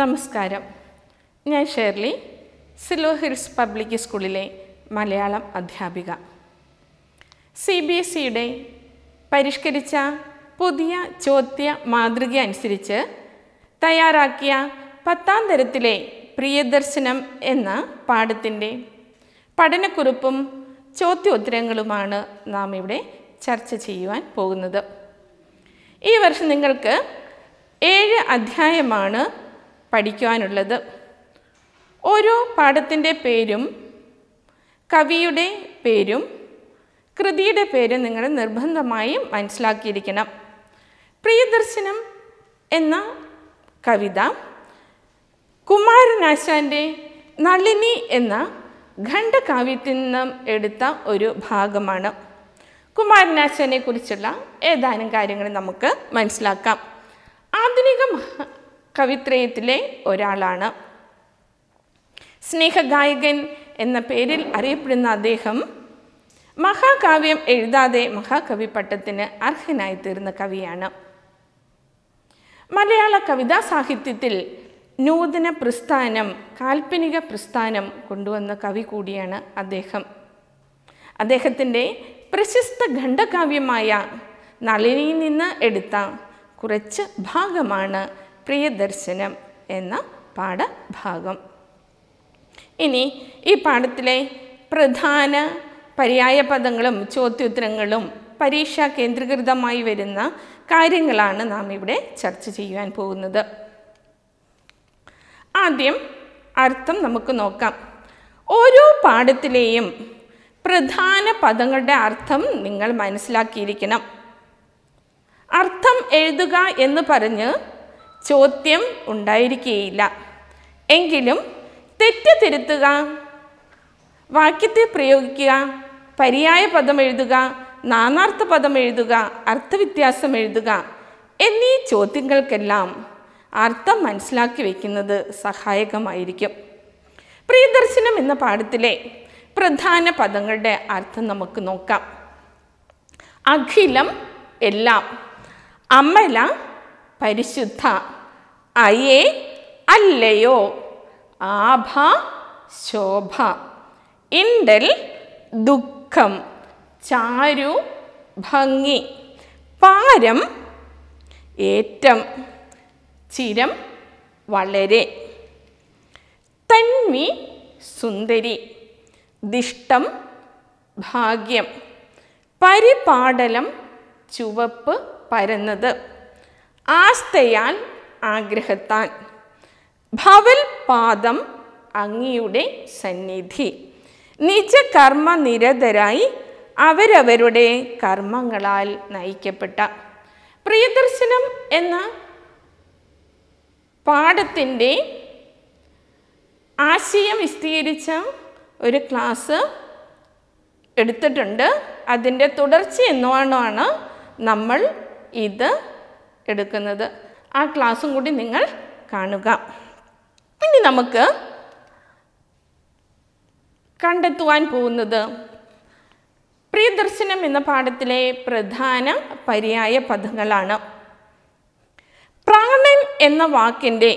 നമസ്കാരം ഞാൻ Shirley സിലോ hills public സ്കൂളിലെ മലയാളം അധ്യാപിക സി ബി എസ് സിയുടെ പരിഷ്കരിച്ച പുതിയ ചോദ്യ മാതൃക അനുസരിച്ച് തയ്യാറാക്കിയ പത്താം തരത്തിലെ പ്രിയദർശനം എന്ന പാഠത്തിൻ്റെ പഠനക്കുറിപ്പും ചോദ്യോത്തരങ്ങളുമാണ് നാം ഇവിടെ ചർച്ച ചെയ്യുവാൻ പോകുന്നത് ഈ വർഷം നിങ്ങൾക്ക് ഏഴ് അധ്യായമാണ് പഠിക്കുവാനുള്ളത് ഓരോ പാഠത്തിൻ്റെ പേരും കവിയുടെ പേരും കൃതിയുടെ പേരും നിങ്ങൾ നിർബന്ധമായും മനസ്സിലാക്കിയിരിക്കണം പ്രിയദർശനം എന്ന കവിത കുമാരനാശാൻ്റെ നളിനി എന്ന ഖണ്ഡകാവ്യത്തിൽ നിന്നും എടുത്ത ഒരു ഭാഗമാണ് കുമാരനാശാനെ കുറിച്ചുള്ള ഏതാനും കാര്യങ്ങൾ നമുക്ക് മനസ്സിലാക്കാം ആധുനിക കവിത്രയത്തിലെ ഒരാളാണ് സ്നേഹഗായകൻ എന്ന പേരിൽ അറിയപ്പെടുന്ന അദ്ദേഹം മഹാകാവ്യം എഴുതാതെ മഹാകവി പട്ടത്തിന് അർഹനായി തീർന്ന കവിയാണ് മലയാള കവിതാ സാഹിത്യത്തിൽ നൂതന പ്രസ്ഥാനം കാൽപ്പനിക പ്രസ്ഥാനം കൊണ്ടുവന്ന കവി കൂടിയാണ് അദ്ദേഹം അദ്ദേഹത്തിൻ്റെ പ്രശസ്ത ഖണ്ഡകാവ്യമായ നളിനിയിൽ നിന്ന് എടുത്ത കുറച്ച് ഭാഗമാണ് പ്രിയദർശനം എന്ന പാഠഭാഗം ഇനി ഈ പാഠത്തിലെ പ്രധാന പദങ്ങളും ചോദ്യോത്തരങ്ങളും പരീക്ഷ കേന്ദ്രീകൃതമായി വരുന്ന കാര്യങ്ങളാണ് നാം ഇവിടെ ചർച്ച ചെയ്യുവാൻ പോകുന്നത് ആദ്യം അർത്ഥം നമുക്ക് നോക്കാം ഓരോ പാഠത്തിലെയും പ്രധാന പദങ്ങളുടെ അർത്ഥം നിങ്ങൾ മനസ്സിലാക്കിയിരിക്കണം അർത്ഥം എഴുതുക എന്ന് പറഞ്ഞ് ചോദ്യം ഉണ്ടായിരിക്കുകയില്ല എങ്കിലും തെറ്റ് തിരുത്തുക വാക്യത്തെ പ്രയോഗിക്കുക പര്യായ പദം എഴുതുക നാനാർത്ഥ പദം എഴുതുക അർത്ഥവ്യത്യാസം എഴുതുക എന്നീ ചോദ്യങ്ങൾക്കെല്ലാം അർത്ഥം മനസ്സിലാക്കി വയ്ക്കുന്നത് സഹായകമായിരിക്കും പ്രിയദർശനം എന്ന പാഠത്തിലെ പ്രധാന പദങ്ങളുടെ അർത്ഥം നമുക്ക് നോക്കാം അഖിലം എല്ലാം അമല പരിശുദ്ധ അയേ അല്ലയോ ആഭ ശോഭ ഇണ്ടൽ ദുഃഖം ചാരു ഭംഗി പാരം ഏറ്റം ചിരം വളരെ തന്വി സുന്ദരി ദിഷ്ടം ഭാഗ്യം പരിപാടലം ചുവപ്പ് പരന്നത് ആസ്തയാൽ ആഗ്രഹത്താൻ ഭവൽ പാദം അങ്ങിയുടെ സന്നിധി കർമ്മ നിരതരായി അവരവരുടെ കർമ്മങ്ങളാൽ നയിക്കപ്പെട്ട പ്രിയദർശനം എന്ന പാഠത്തിൻ്റെ ആശയം വിസ്തീകരിച്ച ഒരു ക്ലാസ് എടുത്തിട്ടുണ്ട് അതിൻ്റെ തുടർച്ച എന്നുവേണമാണ് നമ്മൾ ഇത് എടുക്കുന്നത് ആ ക്ലാസ്സും കൂടി നിങ്ങൾ കാണുക ഇനി നമുക്ക് കണ്ടെത്തുവാൻ പോകുന്നത് പ്രിയദർശനം എന്ന പാഠത്തിലെ പ്രധാന പര്യായ പദങ്ങളാണ് പ്രാണൻ എന്ന വാക്കിൻ്റെ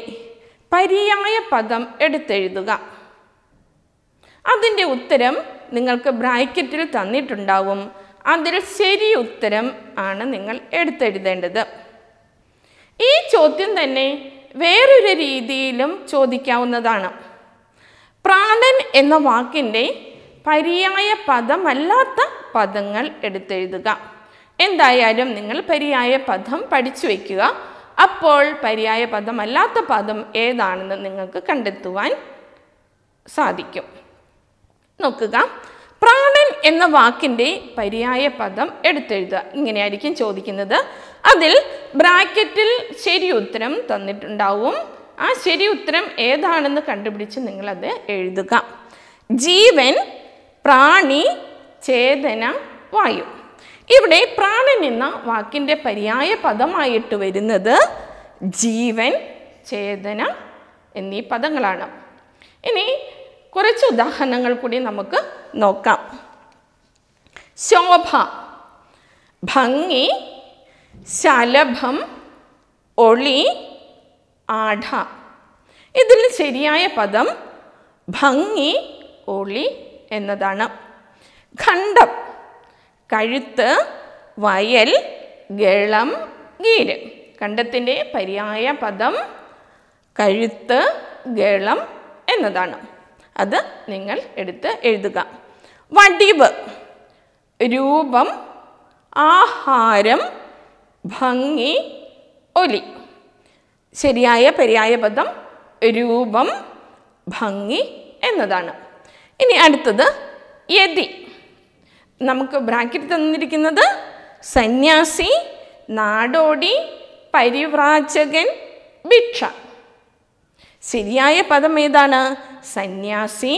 പര്യായ പദം എടുത്തെഴുതുക അതിൻ്റെ ഉത്തരം നിങ്ങൾക്ക് ബ്രാക്കറ്റിൽ തന്നിട്ടുണ്ടാവും അതിൽ ശരി ഉത്തരം ആണ് നിങ്ങൾ എടുത്തെഴുതേണ്ടത് ഈ ചോദ്യം തന്നെ വേറൊരു രീതിയിലും ചോദിക്കാവുന്നതാണ് പ്രാണൻ എന്ന വാക്കിൻ്റെ പര്യായ പദമല്ലാത്ത പദങ്ങൾ എടുത്തെഴുതുക എന്തായാലും നിങ്ങൾ പര്യായ പദം പഠിച്ചു വയ്ക്കുക അപ്പോൾ പര്യായ പദമല്ലാത്ത പദം ഏതാണെന്ന് നിങ്ങൾക്ക് കണ്ടെത്തുവാൻ സാധിക്കും നോക്കുക പ്രാണൻ എന്ന വാക്കിൻ്റെ പര്യായ പദം എടുത്തെഴുതുക ഇങ്ങനെയായിരിക്കും ചോദിക്കുന്നത് അതിൽ ബ്രാക്കറ്റിൽ ശരി ഉത്തരം തന്നിട്ടുണ്ടാവും ആ ശരി ഉത്തരം ഏതാണെന്ന് കണ്ടുപിടിച്ച് നിങ്ങളത് എഴുതുക ജീവൻ പ്രാണി ചേതന വായു ഇവിടെ പ്രാണൻ എന്ന വാക്കിൻ്റെ പര്യായ പദമായിട്ട് വരുന്നത് ജീവൻ ചേതന എന്നീ പദങ്ങളാണ് ഇനി കുറച്ച് ഉദാഹരണങ്ങൾ കൂടി നമുക്ക് നോക്കാം ശോഭ ഭംഗി ശലഭം ഒളി ആഢ ഇതിൽ ശരിയായ പദം ഭംഗി ഒളി എന്നതാണ് ഖണ്ഡം കഴുത്ത് വയൽ ഗളം ഗീര് ഖണ്ഡത്തിൻ്റെ പര്യായ പദം കഴുത്ത് ഗളം എന്നതാണ് അത് നിങ്ങൾ എടുത്ത് എഴുതുക വടിവ് രൂപം ആഹാരം ഭംഗി ഒലി ശരിയായ പര്യായ പദം രൂപം ഭംഗി എന്നതാണ് ഇനി അടുത്തത് യതി നമുക്ക് ബ്രാക്കറ്റ് തന്നിരിക്കുന്നത് സന്യാസി നാടോടി പരിവ്രാജകൻ ഭിക്ഷ ശരിയായ പദം ഏതാണ് സന്യാസി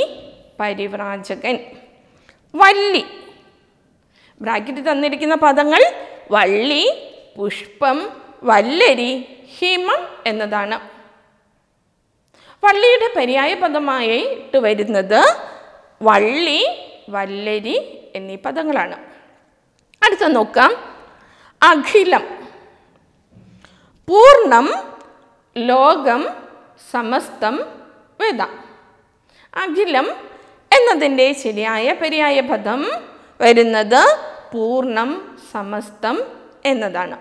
പരിവ്രാജകൻ വള്ളി ബ്രാക്കറ്റ് തന്നിരിക്കുന്ന പദങ്ങൾ വള്ളി പുഷ്പം വല്ലരി ഹിമം എന്നതാണ് വള്ളിയുടെ പര്യായ പദമായിട്ട് വരുന്നത് വള്ളി വല്ലരി എന്നീ പദങ്ങളാണ് അടുത്ത നോക്കാം അഖിലം പൂർണ്ണം ലോകം സമസ്തം വേദ അഖിലം എന്നതിൻ്റെ ശരിയായ പര്യായ പദം വരുന്നത് പൂർണ്ണം സമസ്തം എന്നതാണ്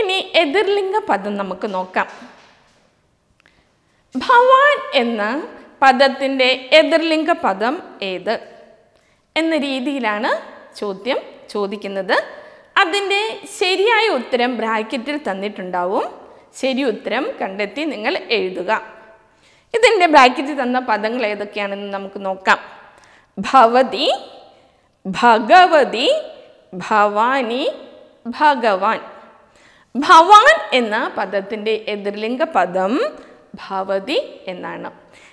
ഇനി എതിർലിംഗ പദം നമുക്ക് നോക്കാം ഭവാൻ എന്ന പദത്തിൻ്റെ എതിർലിംഗ പദം ഏത് എന്ന രീതിയിലാണ് ചോദ്യം ചോദിക്കുന്നത് അതിൻ്റെ ശരിയായ ഉത്തരം ബ്രാക്കറ്റിൽ തന്നിട്ടുണ്ടാവും ശരി ഉത്തരം കണ്ടെത്തി നിങ്ങൾ എഴുതുക ഇതിൻ്റെ ബ്രാക്കറ്റിൽ തന്ന പദങ്ങൾ ഏതൊക്കെയാണെന്ന് നമുക്ക് നോക്കാം ഭവതി ഭഗവതി ഭവാനി ഭഗവാൻ ഭവാൻ എന്ന പദത്തിൻ്റെ എതിർലിംഗ പദം ഭവതി എന്നാണ്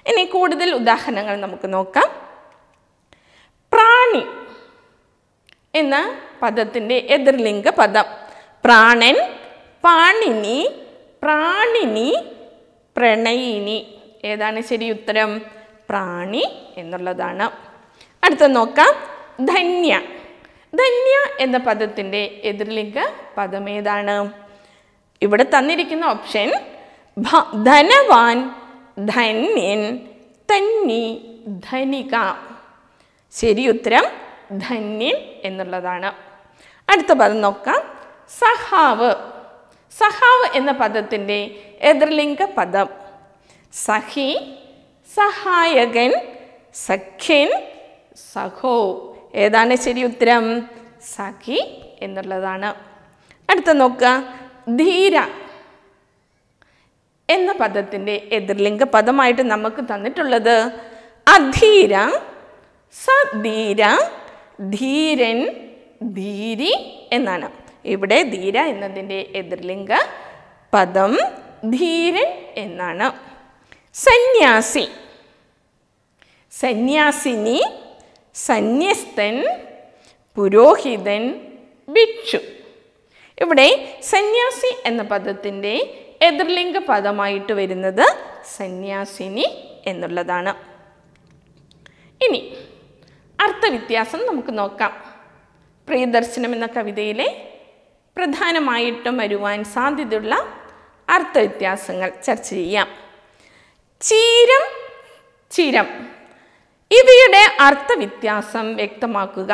ഇനി കൂടുതൽ ഉദാഹരണങ്ങൾ നമുക്ക് നോക്കാം പ്രാണി എന്ന പദത്തിൻ്റെ എതിർലിംഗ പദം പ്രാണൻ പാണിനി പ്രാണിനി പ്രണയിനി ഏതാണ് ശരി ഉത്തരം പ്രാണി എന്നുള്ളതാണ് അടുത്ത നോക്കാം ധന്യ ധന്യ എന്ന പദത്തിൻ്റെ എതിർലിംഗ പദം ഏതാണ് ഇവിടെ തന്നിരിക്കുന്ന ഓപ്ഷൻ ധനവാൻ ധന്യൻ തന്നി ധനിക ശരി ഉത്തരം ധന്യൻ എന്നുള്ളതാണ് അടുത്ത പദം നോക്കാം സഹാവ് സഹാവ് എന്ന പദത്തിൻ്റെ എതിർലിംഗ പദം സഹി സഹായകൻ സഖ്യൻ സഹോ ഏതാണ് ശരി ഉത്തരം സഖി എന്നുള്ളതാണ് അടുത്ത നോക്കുക ധീര എന്ന പദത്തിൻ്റെ എതിർലിംഗ പദമായിട്ട് നമുക്ക് തന്നിട്ടുള്ളത് അധീര സധീര ധീരൻ ധീരി എന്നാണ് ഇവിടെ ധീര എന്നതിൻ്റെ എതിർലിംഗ പദം ധീരൻ എന്നാണ് സന്യാസി സന്യാസിനി സന്യസ്തൻ പുരോഹിതൻ ഭിക്ഷു ഇവിടെ സന്യാസി എന്ന പദത്തിൻ്റെ എതിർലിംഗ പദമായിട്ട് വരുന്നത് സന്യാസിനി എന്നുള്ളതാണ് ഇനി അർത്ഥവ്യത്യാസം നമുക്ക് നോക്കാം പ്രിയദർശനം എന്ന കവിതയിലെ പ്രധാനമായിട്ടും വരുവാൻ സാധ്യതയുള്ള അർത്ഥവ്യത്യാസങ്ങൾ ചർച്ച ചെയ്യാം ചീരം ചിരം ഇവയുടെ അർത്ഥവ്യത്യാസം വ്യക്തമാക്കുക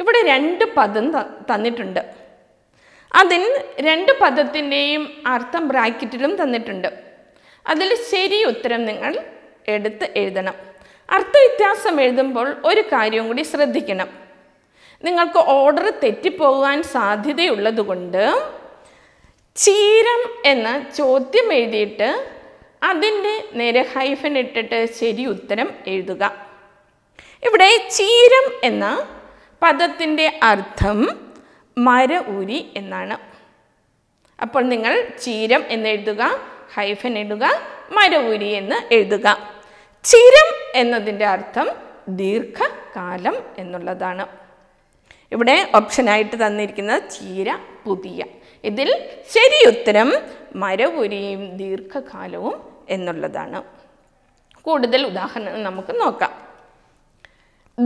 ഇവിടെ രണ്ട് പദം തന്നിട്ടുണ്ട് അതിൽ രണ്ട് പദത്തിൻ്റെയും അർത്ഥം ബ്രാക്കറ്റിലും തന്നിട്ടുണ്ട് അതിൽ ശരി ഉത്തരം നിങ്ങൾ എടുത്ത് എഴുതണം അർത്ഥവ്യത്യാസം എഴുതുമ്പോൾ ഒരു കാര്യം കൂടി ശ്രദ്ധിക്കണം നിങ്ങൾക്ക് ഓർഡർ തെറ്റിപ്പോകാൻ സാധ്യതയുള്ളതുകൊണ്ട് ചീരം എന്ന ചോദ്യം എഴുതിയിട്ട് അതിൻ്റെ നേരെ ഹൈഫൻ ഇട്ടിട്ട് ശരി ഉത്തരം എഴുതുക ഇവിടെ ചീരം എന്ന പദത്തിൻ്റെ അർത്ഥം മര ഊരി എന്നാണ് അപ്പോൾ നിങ്ങൾ ചീരം എന്ന് എഴുതുക ഹൈഫൻ ഇടുക മര ഊരി എന്ന് എഴുതുക ചിരം എന്നതിൻ്റെ അർത്ഥം ദീർഘകാലം എന്നുള്ളതാണ് ഇവിടെ ഓപ്ഷനായിട്ട് തന്നിരിക്കുന്നത് ചീര പുതിയ ഇതിൽ ശരിയുത്തരം മരപുരിയും ദീർഘകാലവും എന്നുള്ളതാണ് കൂടുതൽ ഉദാഹരണം നമുക്ക് നോക്കാം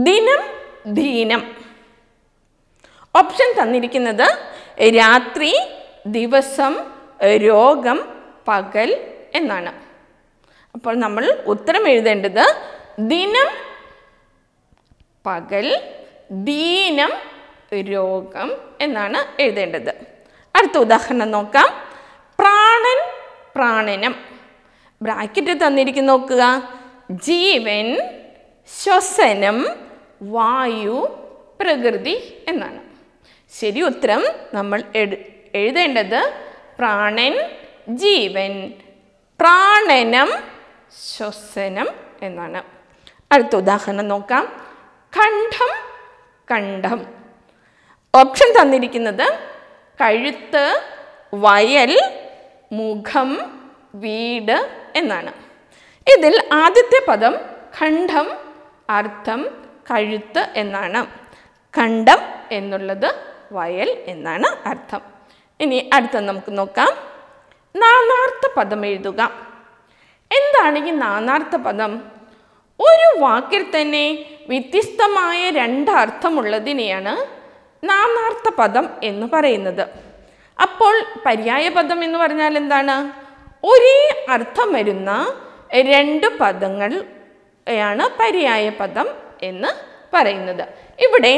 ദിനം ദീനം ഓപ്ഷൻ തന്നിരിക്കുന്നത് രാത്രി ദിവസം രോഗം പകൽ എന്നാണ് അപ്പോൾ നമ്മൾ ഉത്തരം എഴുതേണ്ടത് ദിനം പകൽ ദീനം രോഗം എന്നാണ് എഴുതേണ്ടത് അടുത്ത ഉദാഹരണം നോക്കാം പ്രാണൻ പ്രാണനം ബ്രാക്കറ്റ് തന്നിരിക്കുന്ന നോക്കുക ജീവൻ ശ്വസനം വായു പ്രകൃതി എന്നാണ് ശരി ഉത്തരം നമ്മൾ എഴുതേണ്ടത് പ്രാണൻ ജീവൻ പ്രാണനം ശ്വസനം എന്നാണ് അടുത്ത ഉദാഹരണം നോക്കാം കണ്ഠം കണ്ഠം ഓപ്ഷൻ തന്നിരിക്കുന്നത് കഴുത്ത് വയൽ മുഖം വീട് എന്നാണ് ഇതിൽ ആദ്യത്തെ പദം ഖണ്ഡം അർത്ഥം കഴുത്ത് എന്നാണ് ഖണ്ഡം എന്നുള്ളത് വയൽ എന്നാണ് അർത്ഥം ഇനി അടുത്ത നമുക്ക് നോക്കാം നാനാർത്ഥ പദം എഴുതുക എന്താണ് ഈ നാനാർത്ഥ പദം ഒരു വാക്കിൽ തന്നെ വ്യത്യസ്തമായ രണ്ട് അർത്ഥമുള്ളതിനെയാണ് നാനാർത്ഥ പദം എന്ന് പറയുന്നത് അപ്പോൾ പര്യായ പദം എന്ന് പറഞ്ഞാൽ എന്താണ് ഒരേ അർത്ഥം വരുന്ന രണ്ട് പദങ്ങൾ ാണ് പര്യായ പദം എന്ന് പറയുന്നത് ഇവിടെ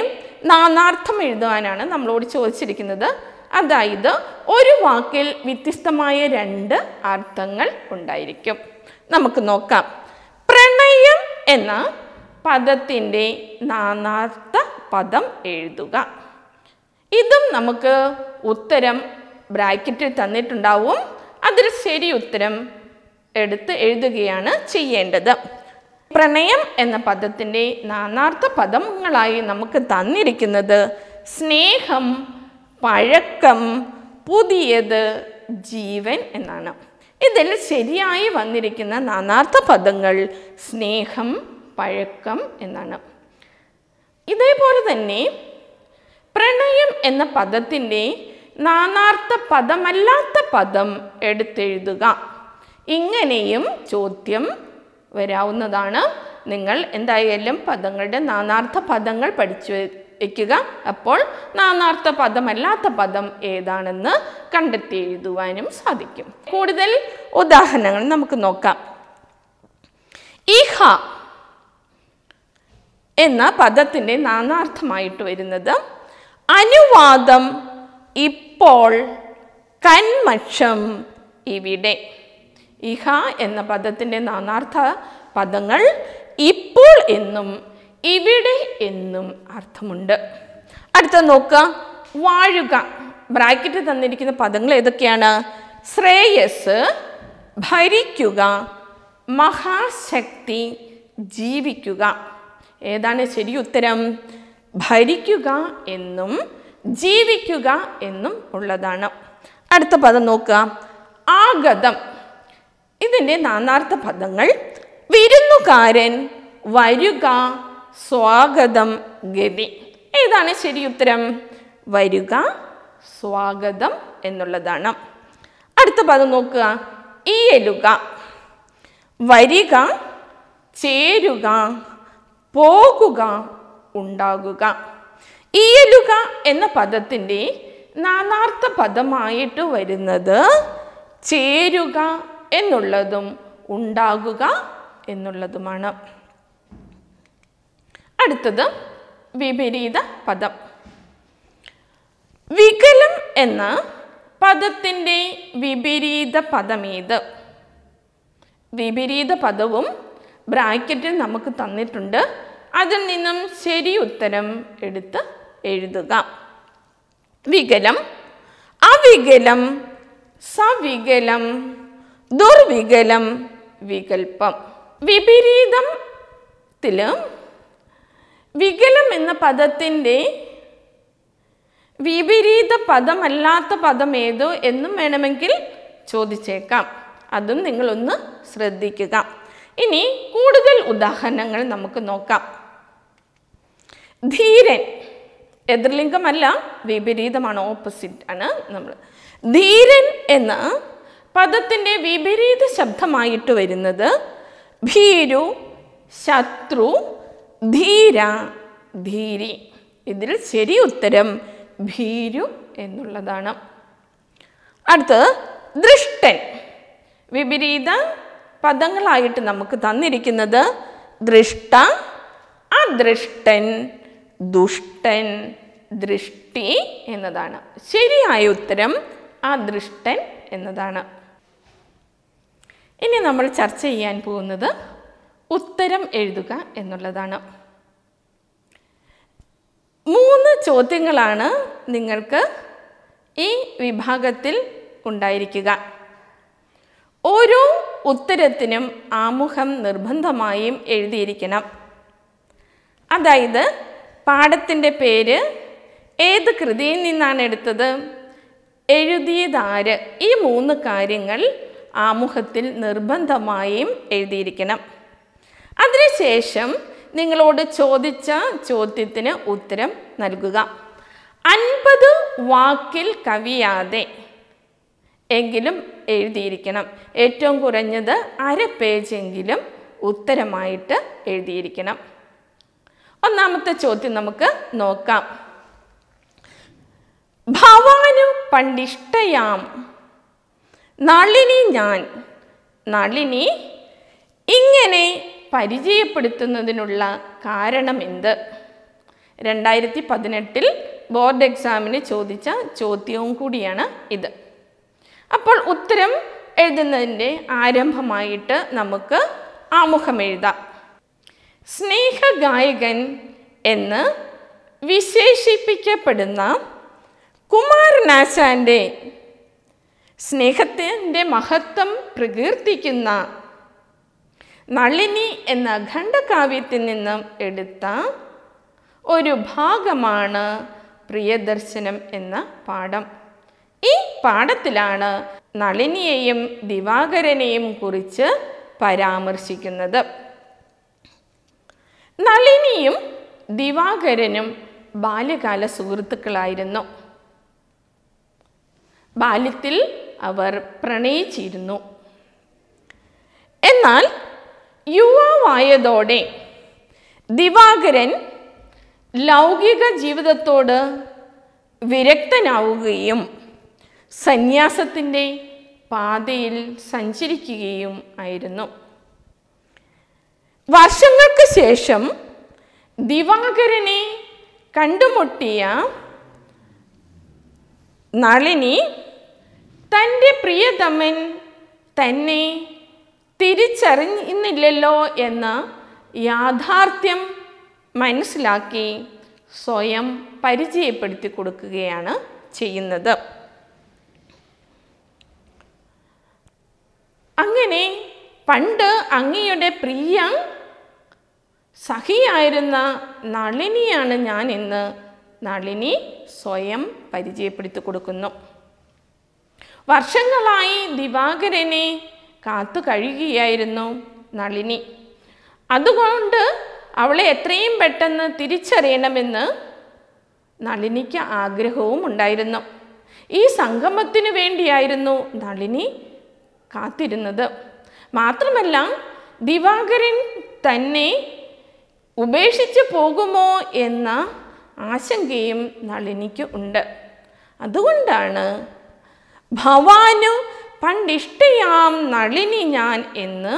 നാനാർത്ഥം എഴുതുവാനാണ് നമ്മളോട് ചോദിച്ചിരിക്കുന്നത് അതായത് ഒരു വാക്കിൽ വ്യത്യസ്തമായ രണ്ട് അർത്ഥങ്ങൾ ഉണ്ടായിരിക്കും നമുക്ക് നോക്കാം പ്രണയം എന്ന പദത്തിൻ്റെ നാനാർത്ഥ പദം എഴുതുക ഇതും നമുക്ക് ഉത്തരം ബ്രാക്കറ്റിൽ തന്നിട്ടുണ്ടാവും അതിൽ ശരി ഉത്തരം എടുത്ത് എഴുതുകയാണ് ചെയ്യേണ്ടത് പ്രണയം എന്ന പദത്തിൻ്റെ നാനാർത്ഥ പദങ്ങളായി നമുക്ക് തന്നിരിക്കുന്നത് സ്നേഹം പഴക്കം പുതിയത് ജീവൻ എന്നാണ് ഇതിൽ ശരിയായി വന്നിരിക്കുന്ന നാനാർത്ഥ പദങ്ങൾ സ്നേഹം പഴക്കം എന്നാണ് ഇതേപോലെ തന്നെ പ്രണയം എന്ന പദത്തിൻ്റെ നാനാർത്ഥ പദമല്ലാത്ത പദം എടുത്തെഴുതുക ഇങ്ങനെയും ചോദ്യം വരാവുന്നതാണ് നിങ്ങൾ എന്തായാലും പദങ്ങളുടെ നാനാർത്ഥ പദങ്ങൾ പഠിച്ചു വയ്ക്കുക അപ്പോൾ നാനാർത്ഥ പദമല്ലാത്ത പദം ഏതാണെന്ന് കണ്ടെത്തി എഴുതുവാനും സാധിക്കും കൂടുതൽ ഉദാഹരണങ്ങൾ നമുക്ക് നോക്കാം ഇഹ എന്ന പദത്തിൻ്റെ നാനാർത്ഥമായിട്ട് വരുന്നത് അനുവാദം ഇപ്പോൾ കന്മക്ഷം ഇവിടെ ഇഹ എന്ന പദത്തിൻ്റെ നാനാർത്ഥ പദങ്ങൾ ഇപ്പോൾ എന്നും ഇവിടെ എന്നും അർത്ഥമുണ്ട് അടുത്ത നോക്കുക വാഴുക ബ്രാക്കറ്റ് തന്നിരിക്കുന്ന പദങ്ങൾ ഏതൊക്കെയാണ് ശ്രേയസ് ഭരിക്കുക മഹാശക്തി ജീവിക്കുക ഏതാണ് ശരി ഉത്തരം ഭരിക്കുക എന്നും ജീവിക്കുക എന്നും ഉള്ളതാണ് അടുത്ത പദം നോക്കുക ആഗതം ഇതിൻ്റെ നാനാർത്ഥ പദങ്ങൾ വിരുന്നുകാരൻ വരുക സ്വാഗതം ഗതി ഏതാണ് ശരി ഉത്തരം വരുക സ്വാഗതം എന്നുള്ളതാണ് അടുത്ത പദം നോക്കുക ഇയലുക വരിക ചേരുക പോകുക ഉണ്ടാകുക ഇയലുക എന്ന പദത്തിൻ്റെ നാനാർത്ഥ പദമായിട്ട് വരുന്നത് ചേരുക എന്നുള്ളതും ഉണ്ടാകുക എന്നുള്ളതുമാണ് അടുത്തത് വിപരീത പദം വികലം എന്ന പദത്തിൻ്റെ വിപരീത പദമേത് വിപരീത പദവും ബ്രാക്കറ്റിൽ നമുക്ക് തന്നിട്ടുണ്ട് അതിൽ നിന്നും ശരി ഉത്തരം എടുത്ത് എഴുതുക വികലം അവികലം സവികലം ദുർവികലം വികൽപ്പം വിപരീതത്തിൽ വികലം എന്ന പദത്തിൻ്റെ വിപരീത പദമല്ലാത്ത പദം ഏതോ എന്നും വേണമെങ്കിൽ ചോദിച്ചേക്കാം അതും നിങ്ങളൊന്ന് ശ്രദ്ധിക്കുക ഇനി കൂടുതൽ ഉദാഹരണങ്ങൾ നമുക്ക് നോക്കാം ധീരൻ എതിർലിംഗമല്ല വിപരീതമാണ് ഓപ്പോസിറ്റ് ആണ് നമ്മൾ ധീരൻ എന്ന പദത്തിൻ്റെ വിപരീത ശബ്ദമായിട്ട് വരുന്നത് ഭീരു ശത്രു ധീര ധീരി ഇതിൽ ശരി ഉത്തരം ഭീരു എന്നുള്ളതാണ് അടുത്തത് ദൃഷ്ടൻ വിപരീത പദങ്ങളായിട്ട് നമുക്ക് തന്നിരിക്കുന്നത് ദൃഷ്ട അദൃഷ്ടൻ ദുഷ്ടൻ ദൃഷ്ടി എന്നതാണ് ശരിയായ ഉത്തരം ആ ദൃഷ്ടൻ എന്നതാണ് ഇനി നമ്മൾ ചർച്ച ചെയ്യാൻ പോകുന്നത് ഉത്തരം എഴുതുക എന്നുള്ളതാണ് മൂന്ന് ചോദ്യങ്ങളാണ് നിങ്ങൾക്ക് ഈ വിഭാഗത്തിൽ ഉണ്ടായിരിക്കുക ഓരോ ഉത്തരത്തിനും ആമുഖം നിർബന്ധമായും എഴുതിയിരിക്കണം അതായത് പാഠത്തിൻ്റെ പേര് ഏത് കൃതിയിൽ നിന്നാണ് എടുത്തത് എഴുതിയതാര് ഈ മൂന്ന് കാര്യങ്ങൾ ആമുഖത്തിൽ നിർബന്ധമായും എഴുതിയിരിക്കണം അതിനുശേഷം നിങ്ങളോട് ചോദിച്ച ചോദ്യത്തിന് ഉത്തരം നൽകുക അൻപത് വാക്കിൽ കവിയാതെ എങ്കിലും എഴുതിയിരിക്കണം ഏറ്റവും കുറഞ്ഞത് അര പേജെങ്കിലും ഉത്തരമായിട്ട് എഴുതിയിരിക്കണം ഒന്നാമത്തെ ചോദ്യം നമുക്ക് നോക്കാം ഭവാനു പണ്ടിഷ്ടയാം നളിനി ഞാൻ നളിനി ഇങ്ങനെ പരിചയപ്പെടുത്തുന്നതിനുള്ള കാരണം എന്ത് രണ്ടായിരത്തി പതിനെട്ടിൽ ബോർഡ് എക്സാമിന് ചോദിച്ച ചോദ്യവും കൂടിയാണ് ഇത് അപ്പോൾ ഉത്തരം എഴുതുന്നതിൻ്റെ ആരംഭമായിട്ട് നമുക്ക് ആമുഖം എഴുതാം സ്നേഹഗായകൻ എന്ന് വിശേഷിപ്പിക്കപ്പെടുന്ന കുമാരനാശാൻ്റെ സ്നേഹത്തിൻ്റെ മഹത്വം പ്രകീർത്തിക്കുന്ന നളിനി എന്ന ഖണ്ഡകാവ്യത്തിൽ നിന്നും എടുത്ത ഒരു ഭാഗമാണ് പ്രിയദർശനം എന്ന പാഠം ഈ പാഠത്തിലാണ് നളിനിയെയും ദിവാകരനെയും കുറിച്ച് പരാമർശിക്കുന്നത് നളിനിയും ദിവാകരനും ബാല്യകാല സുഹൃത്തുക്കളായിരുന്നു ബാല്യത്തിൽ അവർ പ്രണയിച്ചിരുന്നു എന്നാൽ യുവാവായതോടെ ദിവാകരൻ ലൗകിക ജീവിതത്തോട് വിരക്തനാവുകയും സന്യാസത്തിൻ്റെ പാതയിൽ സഞ്ചരിക്കുകയും ആയിരുന്നു വർഷങ്ങൾക്ക് ശേഷം ദിവാകരനെ കണ്ടുമുട്ടിയ നളിനി തൻ്റെ പ്രിയതമൻ തന്നെ തിരിച്ചറിയുന്നില്ലല്ലോ എന്ന യാഥാർത്ഥ്യം മനസ്സിലാക്കി സ്വയം പരിചയപ്പെടുത്തി കൊടുക്കുകയാണ് ചെയ്യുന്നത് അങ്ങനെ പണ്ട് അങ്ങയുടെ പ്രിയം സഹിയായിരുന്ന നളിനിയാണ് ഞാൻ ഇന്ന് നളിനി സ്വയം പരിചയപ്പെടുത്തി കൊടുക്കുന്നു വർഷങ്ങളായി ദിവാകരനെ കാത്തു കഴിയുകയായിരുന്നു നളിനി അതുകൊണ്ട് അവളെ എത്രയും പെട്ടെന്ന് തിരിച്ചറിയണമെന്ന് നളിനിക്ക് ആഗ്രഹവും ഉണ്ടായിരുന്നു ഈ സംഗമത്തിനു വേണ്ടിയായിരുന്നു നളിനി കാത്തിരുന്നത് മാത്രമല്ല ദിവാകരൻ തന്നെ ഉപേക്ഷിച്ച് പോകുമോ എന്ന ആശങ്കയും നളിനിക്ക് ഉണ്ട് അതുകൊണ്ടാണ് ഭവാനു പണ്ടിഷ്ടയാം നളിനി ഞാൻ എന്ന്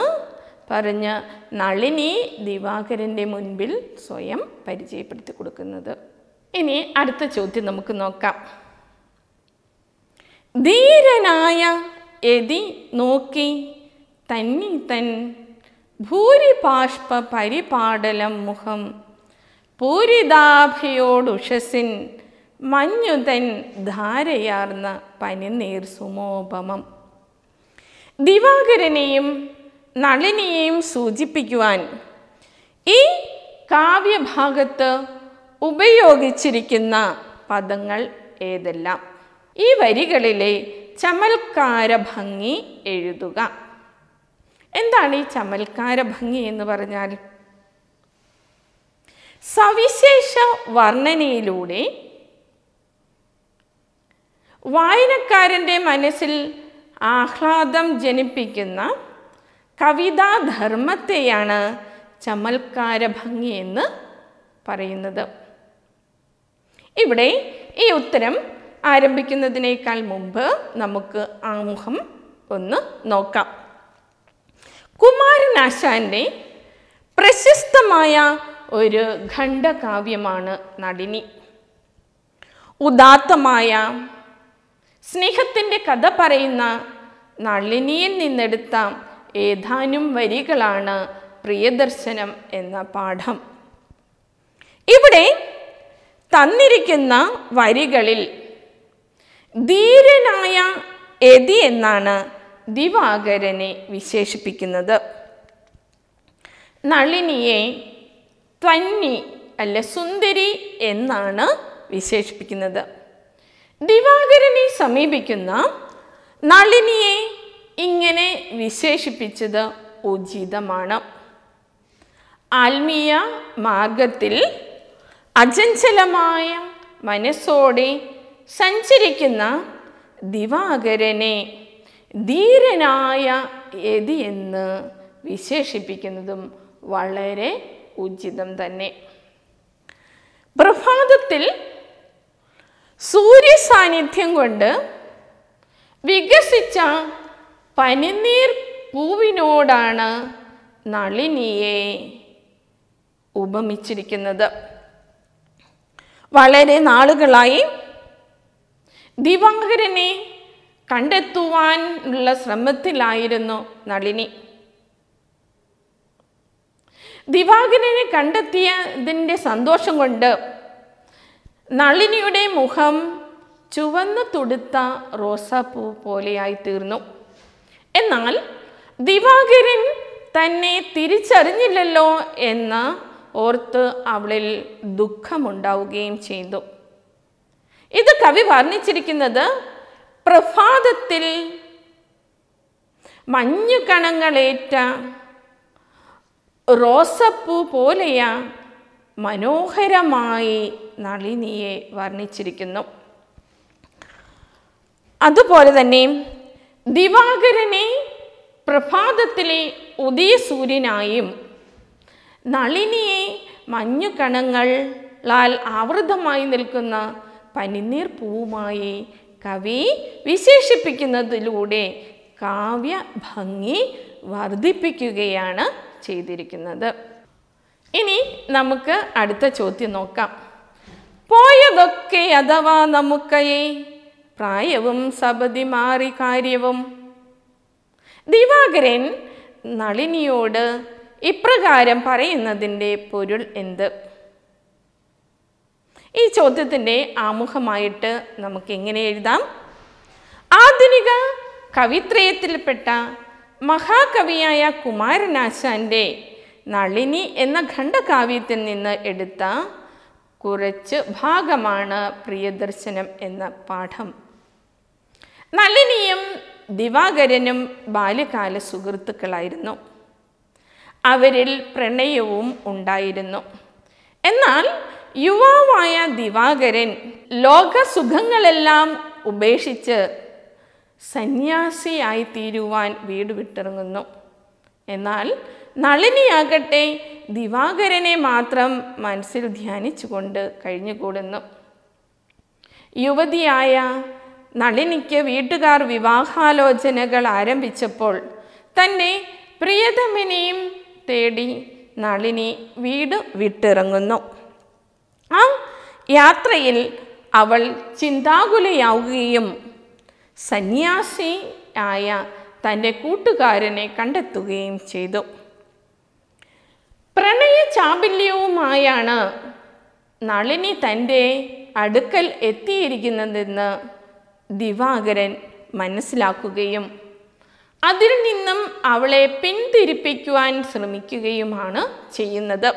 പറഞ്ഞ് നളിനി ദിവാകരൻ്റെ മുൻപിൽ സ്വയം പരിചയപ്പെടുത്തി കൊടുക്കുന്നത് ഇനി അടുത്ത ചോദ്യം നമുക്ക് നോക്കാം ധീരനായ എതി നോക്കി തന്നി തൻ ഭൂരിപാഷ്പ പരിപാടലം മുഖം പൂരിതാഭയോടുഷസിൻ മഞ്ഞുതൻ ധാരയാർന്ന പനിനീർ സുമോപമം ദിവാകരനെയും നളിനിയെയും സൂചിപ്പിക്കുവാൻ ഈ കാവ്യഭാഗത്ത് ഉപയോഗിച്ചിരിക്കുന്ന പദങ്ങൾ ഏതെല്ലാം ഈ വരികളിലെ ചമൽക്കാര ഭംഗി എഴുതുക എന്താണ് ഈ ചമൽക്കാര ഭംഗി എന്ന് പറഞ്ഞാൽ സവിശേഷ വർണ്ണനയിലൂടെ വായനക്കാരൻ്റെ മനസ്സിൽ ആഹ്ലാദം ജനിപ്പിക്കുന്ന കവിതാധർമ്മത്തെയാണ് ചമൽക്കാര ഭംഗി എന്ന് പറയുന്നത് ഇവിടെ ഈ ഉത്തരം ആരംഭിക്കുന്നതിനേക്കാൾ മുമ്പ് നമുക്ക് ആമുഖം ഒന്ന് നോക്കാം ആശാന്റെ പ്രശസ്തമായ ഒരു ഖണ്ഡകാവ്യമാണ് നടിനി ഉദാത്തമായ സ്നേഹത്തിൻ്റെ കഥ പറയുന്ന നളിനിയിൽ നിന്നെടുത്ത ഏതാനും വരികളാണ് പ്രിയദർശനം എന്ന പാഠം ഇവിടെ തന്നിരിക്കുന്ന വരികളിൽ ധീരനായ എതി എന്നാണ് ദിവാകരനെ വിശേഷിപ്പിക്കുന്നത് നളിനിയെ ത്വന്നി അല്ല സുന്ദരി എന്നാണ് വിശേഷിപ്പിക്കുന്നത് ദിവാകരനെ സമീപിക്കുന്ന നളിനിയെ ഇങ്ങനെ വിശേഷിപ്പിച്ചത് ഉചിതമാണ് ആത്മീയ മാർഗത്തിൽ അചഞ്ചലമായ മനസ്സോടെ സഞ്ചരിക്കുന്ന ദിവാകരനെ ധീരനായ യതി എന്ന് വിശേഷിപ്പിക്കുന്നതും വളരെ ഉചിതം തന്നെ പ്രഭാതത്തിൽ സൂര്യ സാന്നിധ്യം കൊണ്ട് വികസിച്ച പനിനീർ പൂവിനോടാണ് നളിനിയെ ഉപമിച്ചിരിക്കുന്നത് വളരെ നാളുകളായി ദിവാകരനെ കണ്ടെത്തുവാൻ ഉള്ള ശ്രമത്തിലായിരുന്നു നളിനി ദിവാകരനെ കണ്ടെത്തിയതിൻ്റെ സന്തോഷം കൊണ്ട് നളിനിയുടെ മുഖം ചുവന്നു തുടുത്ത റോസാപ്പൂ പോലെയായി തീർന്നു എന്നാൽ ദിവാകരൻ തന്നെ തിരിച്ചറിഞ്ഞില്ലല്ലോ എന്ന് ഓർത്ത് അവളിൽ ദുഃഖമുണ്ടാവുകയും ചെയ്തു ഇത് കവി വർണ്ണിച്ചിരിക്കുന്നത് പ്രഭാതത്തിൽ കണങ്ങളേറ്റ റോസപ്പൂ പോലെയ മനോഹരമായി നളിനിയെ വർണ്ണിച്ചിരിക്കുന്നു അതുപോലെ തന്നെ ദിവാകരനെ പ്രഭാതത്തിലെ ഉദയസൂര്യനായും നളിനിയെ മഞ്ഞുകണങ്ങളാൽ ആവൃതമായി നിൽക്കുന്ന പനിനീർ പൂവുമായി കവി വിശേഷിപ്പിക്കുന്നതിലൂടെ കാവ്യ ഭംഗി വർദ്ധിപ്പിക്കുകയാണ് ചെയ്തിരിക്കുന്നത് ഇനി നമുക്ക് അടുത്ത ചോദ്യം നോക്കാം പോയതൊക്കെ അഥവാ നമുക്കയെ പ്രായവും സബദി മാറി കാര്യവും ദിവാകരൻ നളിനിയോട് ഇപ്രകാരം പറയുന്നതിൻ്റെ പൊരുൾ എന്ത് ഈ ചോദ്യത്തിൻ്റെ ആമുഖമായിട്ട് നമുക്ക് എങ്ങനെ എഴുതാം ആധുനിക കവിത്രയത്തിൽപ്പെട്ട മഹാകവിയായ കുമാരനാശാൻ്റെ നളിനി എന്ന ഖണ്ഡകാവ്യത്തിൽ നിന്ന് എടുത്ത കുറച്ച് ഭാഗമാണ് പ്രിയദർശനം എന്ന പാഠം നളിനിയും ദിവാകരനും ബാല്യകാല സുഹൃത്തുക്കളായിരുന്നു അവരിൽ പ്രണയവും ഉണ്ടായിരുന്നു എന്നാൽ യുവാവായ ദിവാകരൻ ലോകസുഖങ്ങളെല്ലാം ഉപേക്ഷിച്ച് സന്യാസിയായി തീരുവാൻ വീട് വിട്ടിറങ്ങുന്നു എന്നാൽ നളിനിയാകട്ടെ ദിവാകരനെ മാത്രം മനസ്സിൽ ധ്യാനിച്ചുകൊണ്ട് കഴിഞ്ഞുകൂടുന്നു യുവതിയായ നളിനിക്ക് വീട്ടുകാർ വിവാഹാലോചനകൾ ആരംഭിച്ചപ്പോൾ തന്നെ പ്രിയതമനെയും തേടി നളിനി വീട് വിട്ടിറങ്ങുന്നു ആ യാത്രയിൽ അവൾ ചിന്താകുലയാവുകയും സന്യാസി ആയ തൻ്റെ കൂട്ടുകാരനെ കണ്ടെത്തുകയും ചെയ്തു പ്രണയ ചാബല്യവുമായാണ് നളിനി തൻ്റെ അടുക്കൽ എത്തിയിരിക്കുന്നതെന്ന് ദിവാകരൻ മനസ്സിലാക്കുകയും അതിൽ നിന്നും അവളെ പിന്തിരിപ്പിക്കുവാൻ ശ്രമിക്കുകയുമാണ് ചെയ്യുന്നത്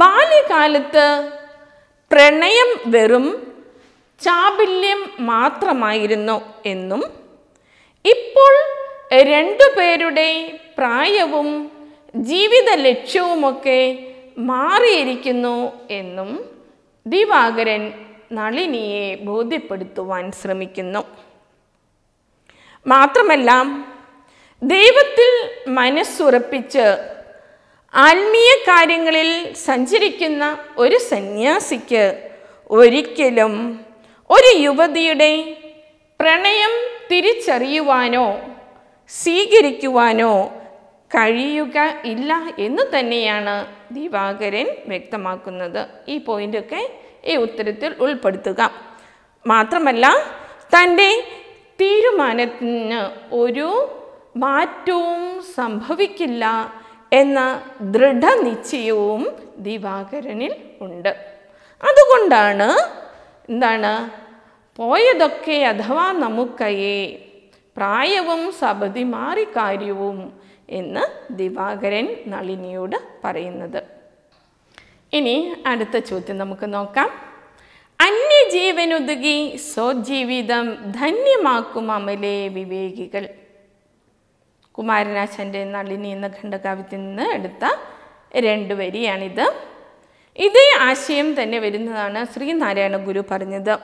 ബാല്യകാലത്ത് പ്രണയം വെറും ചാബല്യം മാത്രമായിരുന്നു എന്നും ഇപ്പോൾ രണ്ടുപേരുടെ പ്രായവും ജീവിത ലക്ഷ്യവുമൊക്കെ മാറിയിരിക്കുന്നു എന്നും ദിവാകരൻ നളിനിയെ ബോധ്യപ്പെടുത്തുവാൻ ശ്രമിക്കുന്നു മാത്രമല്ല ദൈവത്തിൽ മനസ്സുറപ്പിച്ച് ആത്മീയ കാര്യങ്ങളിൽ സഞ്ചരിക്കുന്ന ഒരു സന്യാസിക്ക് ഒരിക്കലും ഒരു യുവതിയുടെ പ്രണയം തിരിച്ചറിയുവാനോ സ്വീകരിക്കുവാനോ കഴിയുക ഇല്ല എന്ന് തന്നെയാണ് ദിവാകരൻ വ്യക്തമാക്കുന്നത് ഈ പോയിൻ്റൊക്കെ ഈ ഉത്തരത്തിൽ ഉൾപ്പെടുത്തുക മാത്രമല്ല തൻ്റെ തീരുമാനത്തിന് ഒരു മാറ്റവും സംഭവിക്കില്ല എന്ന ദൃഢനിശ്ചയവും ദിവാകരനിൽ ഉണ്ട് അതുകൊണ്ടാണ് എന്താണ് പോയതൊക്കെ അഥവാ നമുക്കയെ പ്രായവും സബതി മാറി കാര്യവും എന്ന് ദിവാകരൻ നളിനിയോട് പറയുന്നത് ഇനി അടുത്ത ചോദ്യം നമുക്ക് നോക്കാം അന്യജീവനുതുകി സ്വജീവിതം ധന്യമാക്കും അമലേ വിവേകികൾ കുമാരനാശൻ്റെ നളിനി എന്ന ഖണ്ഡകാവ്യത്തിൽ നിന്ന് എടുത്ത രണ്ട് വരിയാണിത് ഇതേ ആശയം തന്നെ വരുന്നതാണ് ശ്രീനാരായണ ഗുരു പറഞ്ഞത്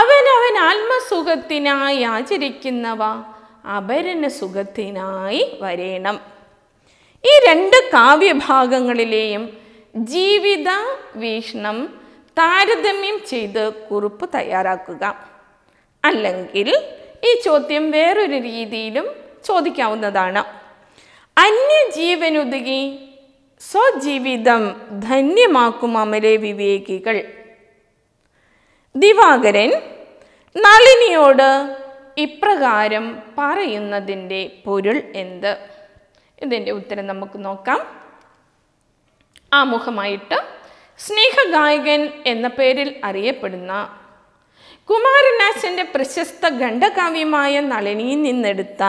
അവനവൻ ആത്മസുഖത്തിനായി ആചരിക്കുന്നവ അപരന സുഖത്തിനായി വരേണം ഈ രണ്ട് കാവ്യഭാഗങ്ങളിലെയും ജീവിത വീക്ഷണം താരതമ്യം ചെയ്ത് കുറിപ്പ് തയ്യാറാക്കുക അല്ലെങ്കിൽ ഈ ചോദ്യം വേറൊരു രീതിയിലും ചോദിക്കാവുന്നതാണ് അന്യജീവനുതുകി സ്വജീവിതം ധന്യമാക്കും അമരെ വിവേകികൾ ദിവാകരൻ നളിനിയോട് ഇപ്രകാരം പറയുന്നതിൻ്റെ പൊരുൾ എന്ത് ഇതിൻ്റെ ഉത്തരം നമുക്ക് നോക്കാം ആമുഖമായിട്ട് സ്നേഹഗായകൻ എന്ന പേരിൽ അറിയപ്പെടുന്ന കുമാരനാശൻ്റെ പ്രശസ്ത ഖണ്ഡകാവ്യമായ നളിനിയിൽ നിന്നെടുത്ത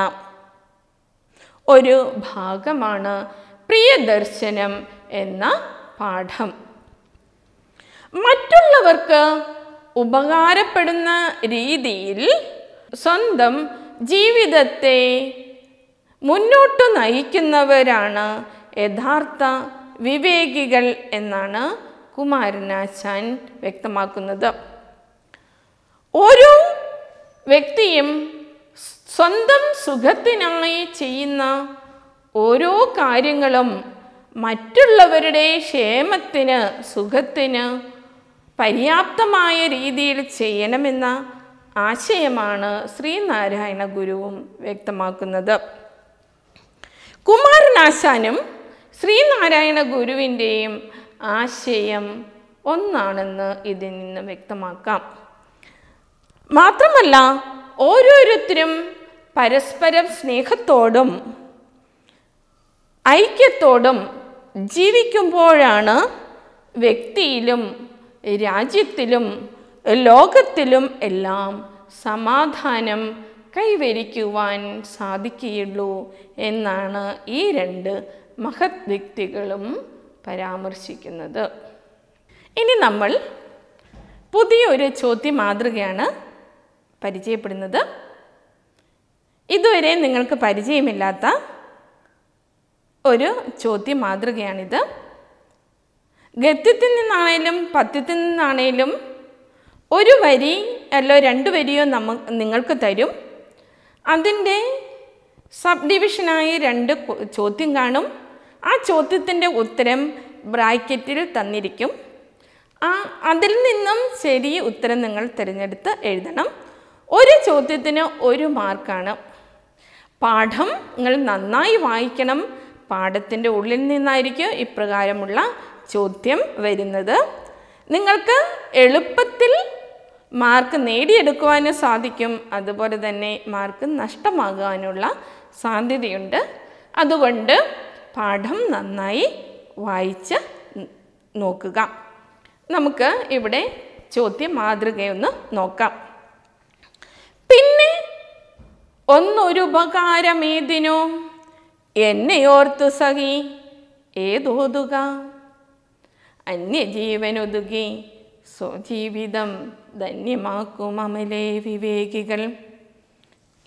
ഒരു ഭാഗമാണ് പ്രിയദർശനം എന്ന പാഠം മറ്റുള്ളവർക്ക് ഉപകാരപ്പെടുന്ന രീതിയിൽ സ്വന്തം ജീവിതത്തെ മുന്നോട്ട് നയിക്കുന്നവരാണ് യഥാർത്ഥ വിവേകികൾ എന്നാണ് കുമാരനാശാൻ വ്യക്തമാക്കുന്നത് ഓരോ വ്യക്തിയും സ്വന്തം സുഖത്തിനായി ചെയ്യുന്ന ഓരോ കാര്യങ്ങളും മറ്റുള്ളവരുടെ ക്ഷേമത്തിന് സുഖത്തിന് പര്യാപ്തമായ രീതിയിൽ ചെയ്യണമെന്ന ആശയമാണ് ശ്രീനാരായണ ഗുരുവും വ്യക്തമാക്കുന്നത് കുമാരനാശാനും ശ്രീനാരായണ ഗുരുവിൻ്റെയും ആശയം ഒന്നാണെന്ന് ഇതിൽ നിന്ന് വ്യക്തമാക്കാം മാത്രമല്ല ഓരോരുത്തരും പരസ്പരം സ്നേഹത്തോടും ഐക്യത്തോടും ജീവിക്കുമ്പോഴാണ് വ്യക്തിയിലും രാജ്യത്തിലും ലോകത്തിലും എല്ലാം സമാധാനം കൈവരിക്കുവാൻ സാധിക്കുകയുള്ളൂ എന്നാണ് ഈ രണ്ട് മഹത് വ്യക്തികളും പരാമർശിക്കുന്നത് ഇനി നമ്മൾ പുതിയൊരു ചോദ്യ മാതൃകയാണ് പരിചയപ്പെടുന്നത് ഇതുവരെ നിങ്ങൾക്ക് പരിചയമില്ലാത്ത ഒരു ചോദ്യ മാതൃകയാണിത് ഗദ്യത്തിൽ നിന്നാണേലും പദ്യത്തിൽ നിന്നാണേലും ഒരു വരി അല്ലോ രണ്ട് വരിയോ നമ്മ നിങ്ങൾക്ക് തരും അതിൻ്റെ സബ് ഡിവിഷനായി രണ്ട് ചോദ്യം കാണും ആ ചോദ്യത്തിൻ്റെ ഉത്തരം ബ്രാക്കറ്റിൽ തന്നിരിക്കും ആ അതിൽ നിന്നും ശരി ഉത്തരം നിങ്ങൾ തിരഞ്ഞെടുത്ത് എഴുതണം ഒരു ചോദ്യത്തിന് ഒരു മാർക്കാണ് പാഠം നിങ്ങൾ നന്നായി വായിക്കണം പാഠത്തിൻ്റെ ഉള്ളിൽ നിന്നായിരിക്കും ഇപ്രകാരമുള്ള ചോദ്യം വരുന്നത് നിങ്ങൾക്ക് എളുപ്പത്തിൽ മാർക്ക് നേടിയെടുക്കുവാനും സാധിക്കും അതുപോലെ തന്നെ മാർക്ക് നഷ്ടമാകാനുള്ള സാധ്യതയുണ്ട് അതുകൊണ്ട് പാഠം നന്നായി വായിച്ച് നോക്കുക നമുക്ക് ഇവിടെ ചോദ്യം മാതൃകയൊന്ന് നോക്കാം പിന്നെ എന്നെ ഓർത്തു സഖി ഏതോതുക അന്യജീവനൊതുകി സ്വജീവിതം ധന്യമാക്കും അമലേ വിവേകികൾ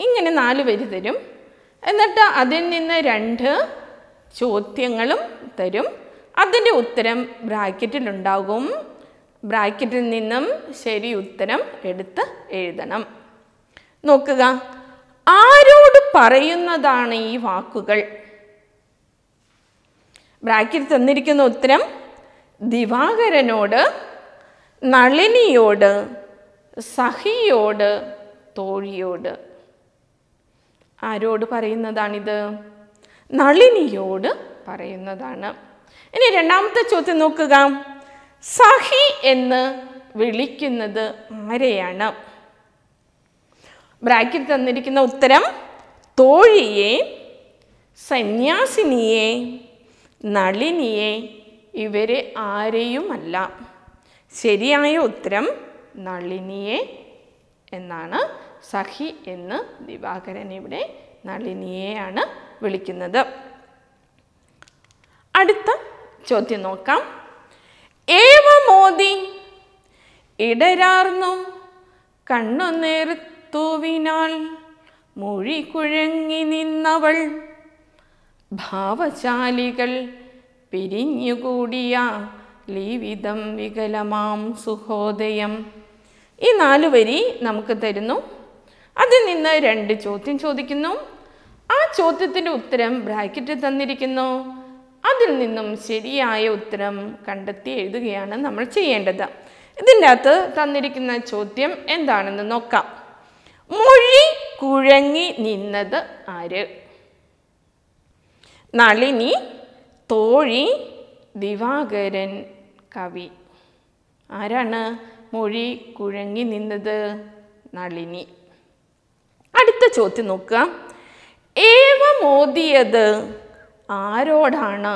ഇങ്ങനെ നാല് വരി തരും എന്നിട്ട് അതിൽ നിന്ന് രണ്ട് ചോദ്യങ്ങളും തരും അതിൻ്റെ ഉത്തരം ബ്രാക്കറ്റിലുണ്ടാകും ബ്രാക്കറ്റിൽ നിന്നും ശരി ഉത്തരം എടുത്ത് എഴുതണം നോക്കുക ആരോട് പറയുന്നതാണ് ഈ വാക്കുകൾ ബ്രാക്കിൽ തന്നിരിക്കുന്ന ഉത്തരം ദിവാകരനോട് നളിനിയോട് സഹിയോട് തോഴിയോട് ആരോട് പറയുന്നതാണിത് നളിനിയോട് പറയുന്നതാണ് ഇനി രണ്ടാമത്തെ ചോദ്യം നോക്കുക സഹി എന്ന് വിളിക്കുന്നത് ആരെയാണ് ബ്രാക്കറ്റ് തന്നിരിക്കുന്ന ഉത്തരം തോഴിയെ സന്യാസിനിയെ നളിനിയെ ഇവരെ ആരെയുമല്ല ശരിയായ ഉത്തരം നളിനിയെ എന്നാണ് സഖി എന്ന് ദിവാകരൻ ഇവിടെ നളിനിയെയാണ് വിളിക്കുന്നത് അടുത്ത ചോദ്യം നോക്കാം ഏവ മോദി ഇടരാർന്നു കണ്ണു നേരത്ത് തൂവിനാൾ മൊഴി കുഴങ്ങി നിന്നവൾ ഭാവശാലികൾ പിരിഞ്ഞുകൂടിയ ലീവിതം വികലമാം സുഹോദയം ഈ നാല് വരി നമുക്ക് തരുന്നു അതിൽ നിന്ന് രണ്ട് ചോദ്യം ചോദിക്കുന്നു ആ ചോദ്യത്തിൻ്റെ ഉത്തരം ബ്രാക്കറ്റിൽ തന്നിരിക്കുന്നു അതിൽ നിന്നും ശരിയായ ഉത്തരം കണ്ടെത്തി എഴുതുകയാണ് നമ്മൾ ചെയ്യേണ്ടത് ഇതിൻ്റെ അകത്ത് തന്നിരിക്കുന്ന ചോദ്യം എന്താണെന്ന് നോക്കാം മൊഴി കുഴങ്ങി നിന്നത് ആര് നളിനി തോഴി ദിവാകരൻ കവി ആരാണ് മൊഴി കുഴങ്ങി നിന്നത് നളിനി അടുത്ത ചോദ്യം നോക്കുക ഏവ മോദിയത് ആരോടാണ്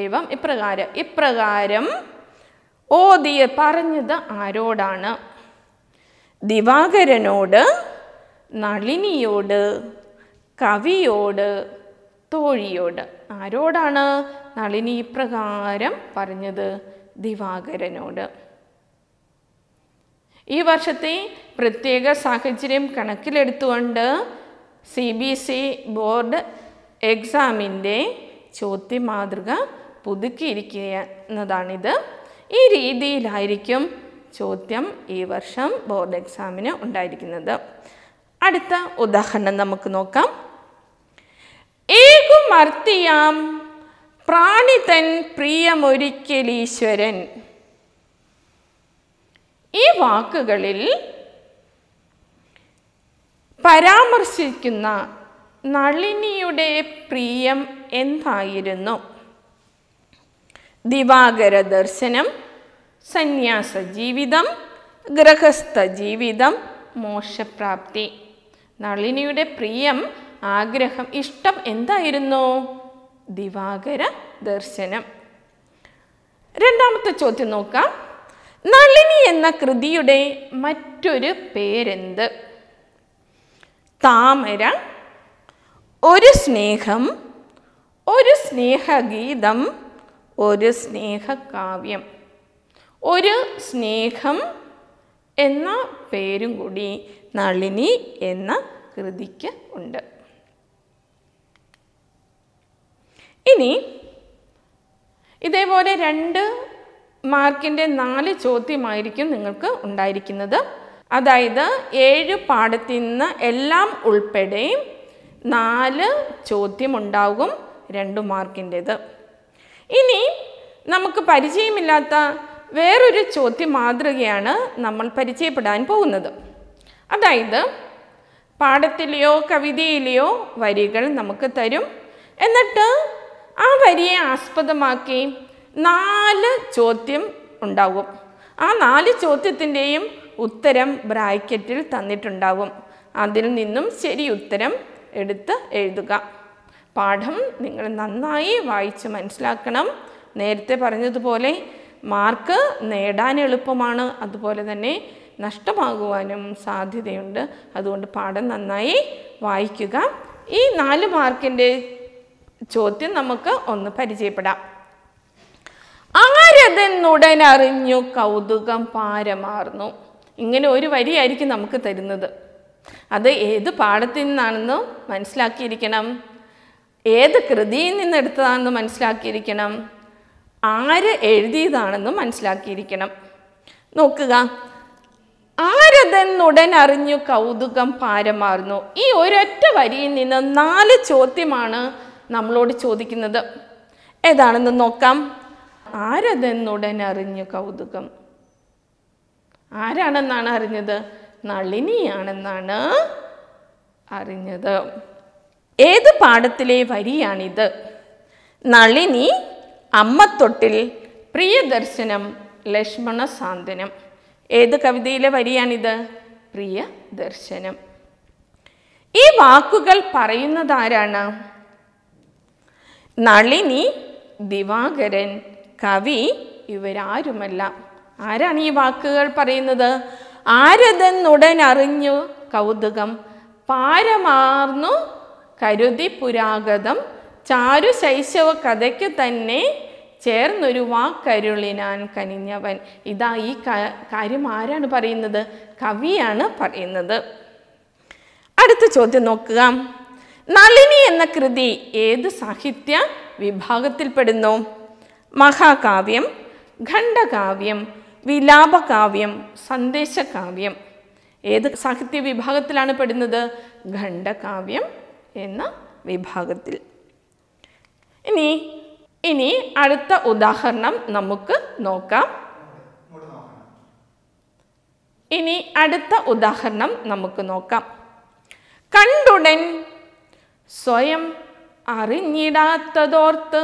ഏവം ഇപ്രകാരം ഇപ്രകാരം ഓതിയ പറഞ്ഞത് ആരോടാണ് ദിവാകരനോട് നളിനിയോട് കവിയോട് തോഴിയോട് ആരോടാണ് നളിനി ഇപ്രകാരം പറഞ്ഞത് ദിവാകരനോട് ഈ വർഷത്തെ പ്രത്യേക സാഹചര്യം കണക്കിലെടുത്തുകൊണ്ട് സി ബി സി ബോർഡ് എക്സാമിൻ്റെ ചോദ്യമാതൃക പുതുക്കിയിരിക്കുക എന്നതാണിത് ഈ രീതിയിലായിരിക്കും ചോദ്യം ഈ വർഷം ബോർഡ് എക്സാമിന് ഉണ്ടായിരിക്കുന്നത് അടുത്ത ഉദാഹരണം നമുക്ക് നോക്കാം ഏകുമർത്തിയാം പ്രാണിതൻ പ്രിയമൊരിക്കലീശ്വരൻ ഈ വാക്കുകളിൽ പരാമർശിക്കുന്ന നളിനിയുടെ പ്രിയം എന്തായിരുന്നു ദിവാകര ദർശനം സന്യാസ ജീവിതം ഗ്രഹസ്ഥ ജീവിതം മോക്ഷപ്രാപ്തി നളിനിയുടെ പ്രിയം ആഗ്രഹം ഇഷ്ടം എന്തായിരുന്നു ദിവാകര ദർശനം രണ്ടാമത്തെ ചോദ്യം നോക്കാം നളിനി എന്ന കൃതിയുടെ മറ്റൊരു പേരെന്ത് താമര ഒരു സ്നേഹം ഒരു സ്നേഹഗീതം ഒരു സ്നേഹകാവ്യം ഒരു സ്നേഹം എന്ന പേരും കൂടി നളിനി എന്ന കൃതിക്ക് ഉണ്ട് ഇനി ഇതേപോലെ രണ്ട് മാർക്കിൻ്റെ നാല് ചോദ്യമായിരിക്കും നിങ്ങൾക്ക് ഉണ്ടായിരിക്കുന്നത് അതായത് ഏഴ് പാഠത്തിൽ നിന്ന് എല്ലാം ഉൾപ്പെടെ നാല് ചോദ്യമുണ്ടാകും രണ്ട് മാർക്കിൻ്റേത് ഇനി നമുക്ക് പരിചയമില്ലാത്ത വേറൊരു ചോദ്യ മാതൃകയാണ് നമ്മൾ പരിചയപ്പെടാൻ പോകുന്നത് അതായത് പാഠത്തിലെയോ കവിതയിലെയോ വരികൾ നമുക്ക് തരും എന്നിട്ട് ആ വരിയെ ആസ്പദമാക്കി നാല് ചോദ്യം ഉണ്ടാകും ആ നാല് ചോദ്യത്തിൻ്റെയും ഉത്തരം ബ്രാക്കറ്റിൽ തന്നിട്ടുണ്ടാകും അതിൽ നിന്നും ശരി ഉത്തരം എടുത്ത് എഴുതുക പാഠം നിങ്ങൾ നന്നായി വായിച്ച് മനസ്സിലാക്കണം നേരത്തെ പറഞ്ഞതുപോലെ മാർക്ക് നേടാൻ എളുപ്പമാണ് അതുപോലെ തന്നെ നഷ്ടമാകുവാനും സാധ്യതയുണ്ട് അതുകൊണ്ട് പാഠം നന്നായി വായിക്കുക ഈ നാല് മാർക്കിൻ്റെ ചോദ്യം നമുക്ക് ഒന്ന് പരിചയപ്പെടാം അറിഞ്ഞു കൗതുകം പാരമാർന്നു ഇങ്ങനെ ഒരു വരിയായിരിക്കും നമുക്ക് തരുന്നത് അത് ഏത് പാഠത്തിൽ നിന്നാണെന്ന് മനസ്സിലാക്കിയിരിക്കണം ഏത് കൃതിയിൽ നിന്നെടുത്തതാണെന്ന് മനസ്സിലാക്കിയിരിക്കണം ആര് എഴുതിയതാണെന്ന് മനസ്സിലാക്കിയിരിക്കണം നോക്കുക ആരതെന്നുടൻ അറിഞ്ഞു കൗതുകം പാരമാർന്നു ഈ ഒരൊറ്റ വരിയിൽ നിന്ന് നാല് ചോദ്യമാണ് നമ്മളോട് ചോദിക്കുന്നത് ഏതാണെന്ന് നോക്കാം ആരതെന്നുടൻ അറിഞ്ഞു കൗതുകം ആരാണെന്നാണ് അറിഞ്ഞത് നളിനിയാണെന്നാണ് അറിഞ്ഞത് ഏത് പാഠത്തിലെ വരിയാണിത് നളിനി അമ്മത്തൊട്ടിൽ പ്രിയദർശനം ലക്ഷ്മണ സാന്ത്വനം ഏത് കവിതയിലെ വരിയാണിത് പ്രിയ ദർശനം ഈ വാക്കുകൾ പറയുന്നത് ആരാണ് നളിനി ദിവാകരൻ കവി ഇവരാരുമല്ല ആരാണ് ഈ വാക്കുകൾ പറയുന്നത് ആരതെന്നുടൻ അറിഞ്ഞു കൗതുകം പാരമാർന്നു കരുതി പുരാഗതം ചാരു ശൈശവ കഥയ്ക്ക് തന്നെ ചേർന്നൊരു വാക്കരുളിനാൻ കനിഞ്ഞവൻ ഇതാ ഈ കാര്യം ആരാണ് പറയുന്നത് കവിയാണ് പറയുന്നത് അടുത്ത ചോദ്യം നോക്കുക നളിനി എന്ന കൃതി ഏത് സാഹിത്യ വിഭാഗത്തിൽപ്പെടുന്നു മഹാകാവ്യം ഖണ്ഡകാവ്യം വിലാപകാവ്യം സന്ദേശകാവ്യം ഏത് സാഹിത്യ വിഭാഗത്തിലാണ് പെടുന്നത് ഖണ്ഡകാവ്യം എന്ന വിഭാഗത്തിൽ ഇനി ഇനി അടുത്ത ഉദാഹരണം നമുക്ക് നോക്കാം ഇനി അടുത്ത ഉദാഹരണം നമുക്ക് നോക്കാം കണ്ടുടൻ സ്വയം അറിഞ്ഞിടാത്തതോർത്ത്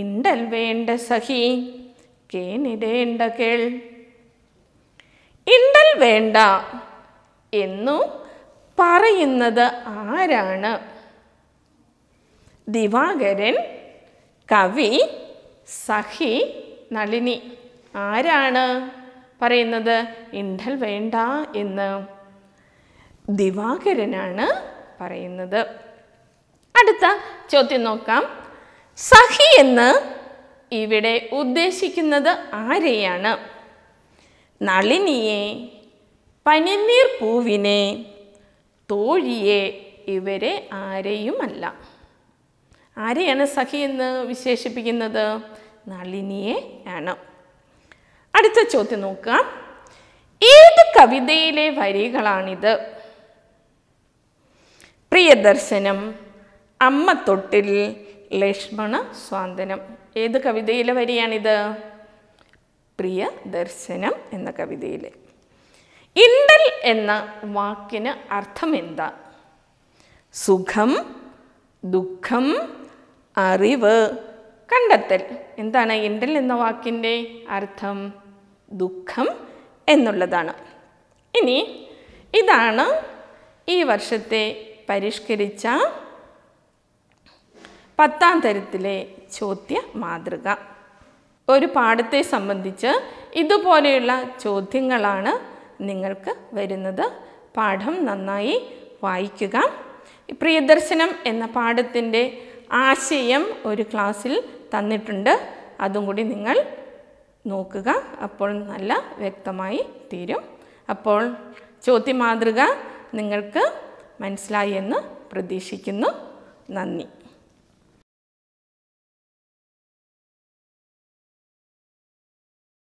ഇണ്ടൽ വേണ്ട സഹി കേനിടേണ്ട കേൾ ഇണ്ടൽ വേണ്ട എന്നു പറയുന്നത് ആരാണ് ദിവാകരൻ കവി സഖി നളിനി ആരാണ് പറയുന്നത് ഇണ്ടൽ വേണ്ട എന്ന് ദിവാകരനാണ് പറയുന്നത് അടുത്ത ചോദ്യം നോക്കാം സഖി എന്ന് ഇവിടെ ഉദ്ദേശിക്കുന്നത് ആരെയാണ് നളിനിയെ പനിനീർ പൂവിനെ തോഴിയെ ഇവരെ ആരെയുമല്ല ആരെയാണ് സഖി എന്ന് വിശേഷിപ്പിക്കുന്നത് നളിനിയെ ആണ് അടുത്ത ചോദ്യം നോക്കാം ഏത് കവിതയിലെ വരികളാണിത് പ്രിയദർശനം അമ്മ തൊട്ടിൽ ലക്ഷ്മണ സ്വാന്തനം ഏത് കവിതയിലെ വരിയാണിത് പ്രിയ ദർശനം എന്ന കവിതയിലെ ഇന്തൽ എന്ന വാക്കിന് അർത്ഥം എന്താ സുഖം ദുഃഖം അറിവ് കണ്ടെത്തൽ എന്താണ് എന്തൽ എന്ന വാക്കിൻ്റെ അർത്ഥം ദുഃഖം എന്നുള്ളതാണ് ഇനി ഇതാണ് ഈ വർഷത്തെ പരിഷ്കരിച്ച പത്താം തരത്തിലെ ചോദ്യ മാതൃക ഒരു പാഠത്തെ സംബന്ധിച്ച് ഇതുപോലെയുള്ള ചോദ്യങ്ങളാണ് നിങ്ങൾക്ക് വരുന്നത് പാഠം നന്നായി വായിക്കുക പ്രിയദർശനം എന്ന പാഠത്തിൻ്റെ ആശയം ഒരു ക്ലാസ്സിൽ തന്നിട്ടുണ്ട് അതും കൂടി നിങ്ങൾ നോക്കുക അപ്പോൾ നല്ല വ്യക്തമായി തീരും അപ്പോൾ ചോദ്യ മാതൃക നിങ്ങൾക്ക് മനസ്സിലായി എന്ന് പ്രതീക്ഷിക്കുന്നു നന്ദി